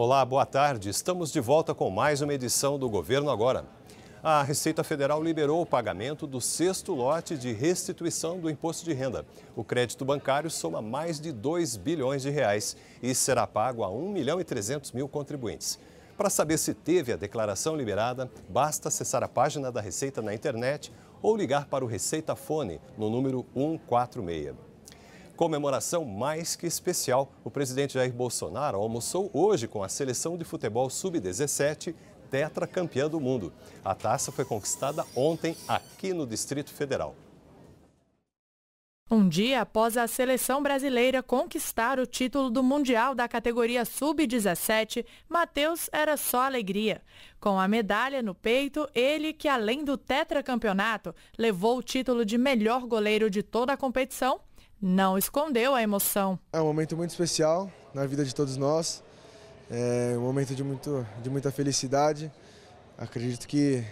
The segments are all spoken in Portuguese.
Olá, boa tarde. Estamos de volta com mais uma edição do Governo Agora. A Receita Federal liberou o pagamento do sexto lote de restituição do imposto de renda. O crédito bancário soma mais de 2 bilhões de reais e será pago a 1 milhão e 300 mil contribuintes. Para saber se teve a declaração liberada, basta acessar a página da Receita na internet ou ligar para o Receita Fone no número 146 comemoração mais que especial, o presidente Jair Bolsonaro almoçou hoje com a seleção de futebol sub-17, tetracampeã do mundo. A taça foi conquistada ontem aqui no Distrito Federal. Um dia após a seleção brasileira conquistar o título do Mundial da categoria Sub-17, Matheus era só alegria. Com a medalha no peito, ele que além do tetracampeonato, levou o título de melhor goleiro de toda a competição, não escondeu a emoção. É um momento muito especial na vida de todos nós, é um momento de, muito, de muita felicidade. Acredito que,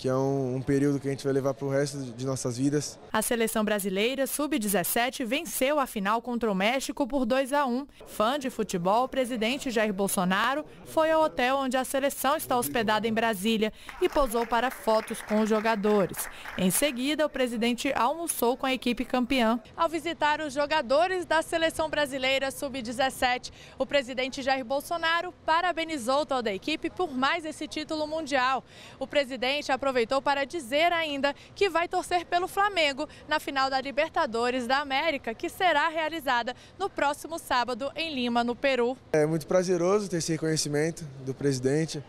que é um, um, período que a gente vai levar para o resto de nossas vidas. A seleção brasileira sub-17 venceu a final contra o México por 2 a 1. Fã de futebol, o presidente Jair Bolsonaro foi ao hotel onde a seleção está hospedada em Brasília e posou para fotos com os jogadores. Em seguida, o presidente almoçou com a equipe campeã. Ao visitar os jogadores da seleção brasileira sub-17, o presidente Jair Bolsonaro parabenizou toda a equipe por mais esse título mundial. O presidente aprovou aproveitou para dizer ainda que vai torcer pelo Flamengo na final da Libertadores da América, que será realizada no próximo sábado em Lima, no Peru. É muito prazeroso ter esse reconhecimento do presidente.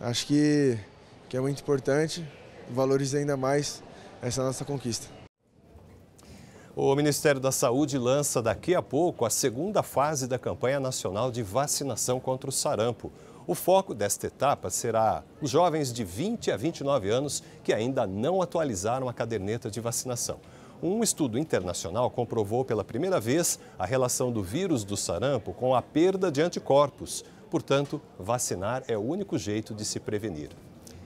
Acho que, que é muito importante, valoriza ainda mais essa nossa conquista. O Ministério da Saúde lança daqui a pouco a segunda fase da campanha nacional de vacinação contra o sarampo. O foco desta etapa será os jovens de 20 a 29 anos que ainda não atualizaram a caderneta de vacinação. Um estudo internacional comprovou pela primeira vez a relação do vírus do sarampo com a perda de anticorpos. Portanto, vacinar é o único jeito de se prevenir.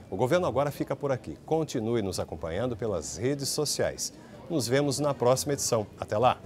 O governo agora fica por aqui. Continue nos acompanhando pelas redes sociais. Nos vemos na próxima edição. Até lá!